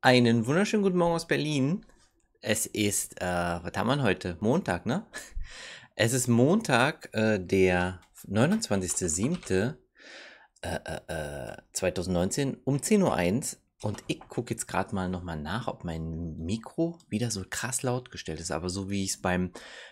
Einen wunderschönen guten Morgen aus Berlin. Es ist, äh, was haben wir heute? Montag, ne? Es ist Montag, äh, der 29.07. Äh, 2019 äh, äh, um 10.01 Uhr. Und ich gucke jetzt gerade mal nochmal nach, ob mein Mikro wieder so krass laut gestellt ist. Aber so wie ich es beim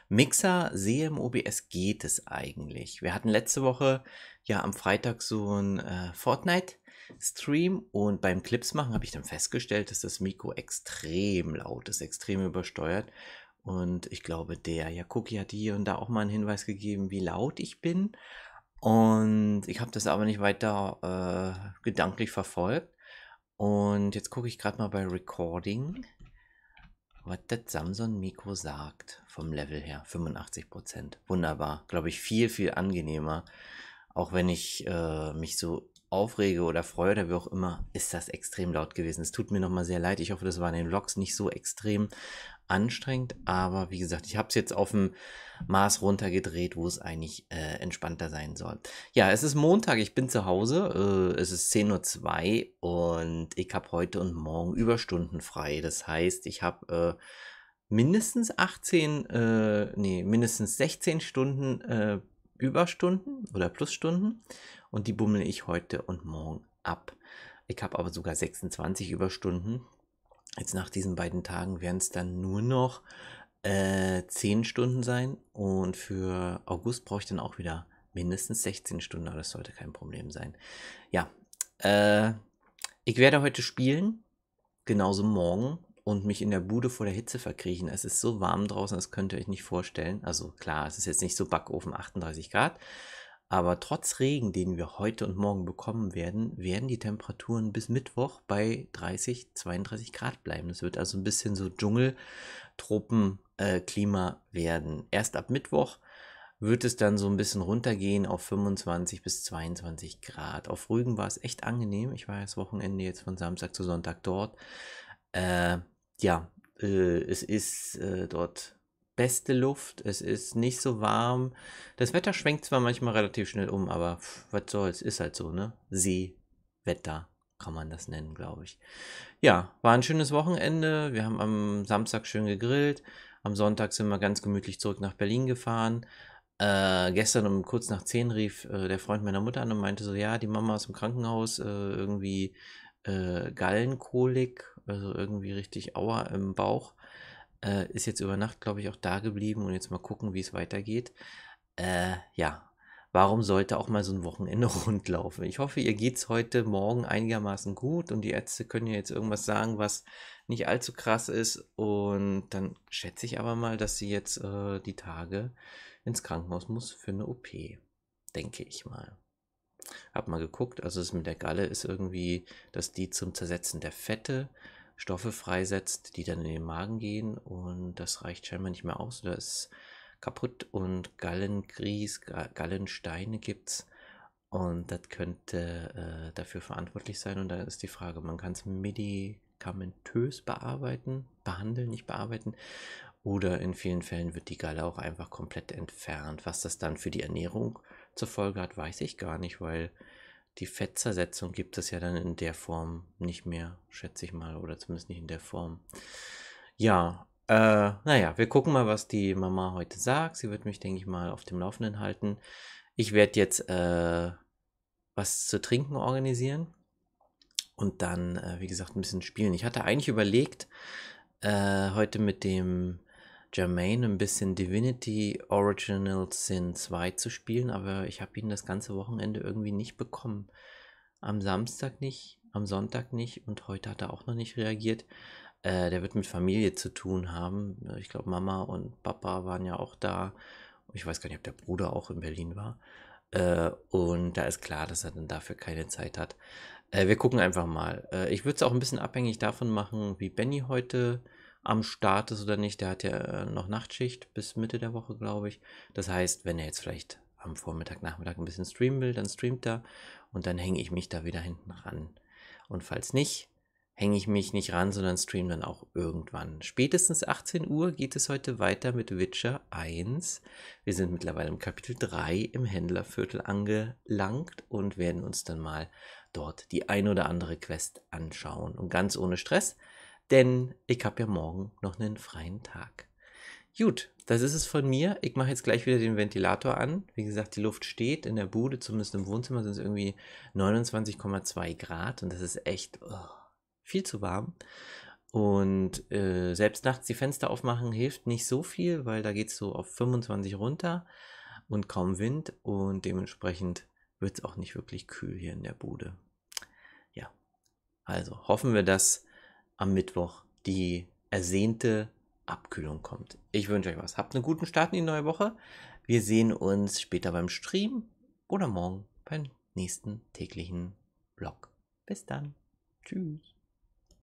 Mixer sehe im OBS, geht es eigentlich. Wir hatten letzte Woche ja am Freitag so ein äh, Fortnite. Stream und beim Clips machen habe ich dann festgestellt, dass das Mikro extrem laut ist, extrem übersteuert. Und ich glaube, der Jakuki hat hier und da auch mal einen Hinweis gegeben, wie laut ich bin. Und ich habe das aber nicht weiter äh, gedanklich verfolgt. Und jetzt gucke ich gerade mal bei Recording, was das Samsung-Mikro sagt vom Level her. 85%. Wunderbar. Glaube ich, viel, viel angenehmer. Auch wenn ich äh, mich so aufrege oder freue oder wie auch immer, ist das extrem laut gewesen. Es tut mir nochmal sehr leid. Ich hoffe, das war in den Vlogs nicht so extrem anstrengend. Aber wie gesagt, ich habe es jetzt auf dem Maß runtergedreht, wo es eigentlich äh, entspannter sein soll. Ja, es ist Montag, ich bin zu Hause. Äh, es ist 10.02 Uhr und ich habe heute und morgen Überstunden frei. Das heißt, ich habe... Äh, mindestens 18, äh, nee, mindestens 16 Stunden äh, Überstunden oder Plusstunden und die bummel ich heute und morgen ab. Ich habe aber sogar 26 Überstunden. Jetzt nach diesen beiden Tagen werden es dann nur noch äh, 10 Stunden sein und für August brauche ich dann auch wieder mindestens 16 Stunden, aber das sollte kein Problem sein. Ja, äh, ich werde heute spielen, genauso morgen und mich in der Bude vor der Hitze verkriechen. Es ist so warm draußen, das könnt ihr euch nicht vorstellen. Also klar, es ist jetzt nicht so Backofen 38 Grad, aber trotz Regen, den wir heute und morgen bekommen werden, werden die Temperaturen bis Mittwoch bei 30, 32 Grad bleiben. Es wird also ein bisschen so Dschungel-Tropen-Klima äh, werden. Erst ab Mittwoch wird es dann so ein bisschen runtergehen auf 25 bis 22 Grad. Auf Rügen war es echt angenehm. Ich war das Wochenende jetzt von Samstag zu Sonntag dort. Äh, ja, äh, es ist äh, dort beste Luft, es ist nicht so warm. Das Wetter schwenkt zwar manchmal relativ schnell um, aber pff, was soll's, ist halt so, ne? Seewetter kann man das nennen, glaube ich. Ja, war ein schönes Wochenende. Wir haben am Samstag schön gegrillt. Am Sonntag sind wir ganz gemütlich zurück nach Berlin gefahren. Äh, gestern um kurz nach zehn rief äh, der Freund meiner Mutter an und meinte so, ja, die Mama ist im Krankenhaus, äh, irgendwie äh, Gallenkolik also irgendwie richtig Aua im Bauch. Äh, ist jetzt über Nacht, glaube ich, auch da geblieben und jetzt mal gucken, wie es weitergeht. Äh, ja, warum sollte auch mal so ein Wochenende rundlaufen? Ich hoffe, ihr geht es heute Morgen einigermaßen gut und die Ärzte können ja jetzt irgendwas sagen, was nicht allzu krass ist. Und dann schätze ich aber mal, dass sie jetzt äh, die Tage ins Krankenhaus muss für eine OP. Denke ich mal. Hab mal geguckt, also es mit der Galle ist irgendwie, dass die zum Zersetzen der Fette Stoffe freisetzt, die dann in den Magen gehen und das reicht scheinbar nicht mehr aus oder ist kaputt und Gallengrieß, Gallensteine gibt es und das könnte äh, dafür verantwortlich sein und da ist die Frage, man kann es medikamentös bearbeiten, behandeln, nicht bearbeiten oder in vielen Fällen wird die Galle auch einfach komplett entfernt, was das dann für die Ernährung zur Folge hat, weiß ich gar nicht, weil die Fettzersetzung gibt es ja dann in der Form nicht mehr, schätze ich mal, oder zumindest nicht in der Form. Ja, äh, naja, wir gucken mal, was die Mama heute sagt. Sie wird mich, denke ich mal, auf dem Laufenden halten. Ich werde jetzt äh, was zu trinken organisieren und dann, äh, wie gesagt, ein bisschen spielen. Ich hatte eigentlich überlegt, äh, heute mit dem Jermaine ein bisschen Divinity Original Sin 2 zu spielen, aber ich habe ihn das ganze Wochenende irgendwie nicht bekommen. Am Samstag nicht, am Sonntag nicht und heute hat er auch noch nicht reagiert. Äh, der wird mit Familie zu tun haben. Ich glaube, Mama und Papa waren ja auch da. Ich weiß gar nicht, ob der Bruder auch in Berlin war. Äh, und da ist klar, dass er dann dafür keine Zeit hat. Äh, wir gucken einfach mal. Äh, ich würde es auch ein bisschen abhängig davon machen, wie Benny heute am Start ist oder nicht. Der hat ja äh, noch Nachtschicht bis Mitte der Woche, glaube ich. Das heißt, wenn er jetzt vielleicht am Vormittag, Nachmittag ein bisschen streamen will, dann streamt er und dann hänge ich mich da wieder hinten ran. Und falls nicht, hänge ich mich nicht ran, sondern stream dann auch irgendwann. Spätestens 18 Uhr geht es heute weiter mit Witcher 1. Wir sind mittlerweile im Kapitel 3 im Händlerviertel angelangt und werden uns dann mal dort die ein oder andere Quest anschauen. Und ganz ohne Stress, denn ich habe ja morgen noch einen freien Tag. Gut, das ist es von mir. Ich mache jetzt gleich wieder den Ventilator an. Wie gesagt, die Luft steht in der Bude, zumindest im Wohnzimmer sind es irgendwie 29,2 Grad und das ist echt oh, viel zu warm. Und äh, selbst nachts die Fenster aufmachen hilft nicht so viel, weil da geht es so auf 25 runter und kaum Wind und dementsprechend wird es auch nicht wirklich kühl hier in der Bude. Ja, also hoffen wir, dass am Mittwoch die ersehnte Abkühlung kommt. Ich wünsche euch was. Habt einen guten Start in die neue Woche. Wir sehen uns später beim Stream oder morgen beim nächsten täglichen Vlog. Bis dann. Tschüss.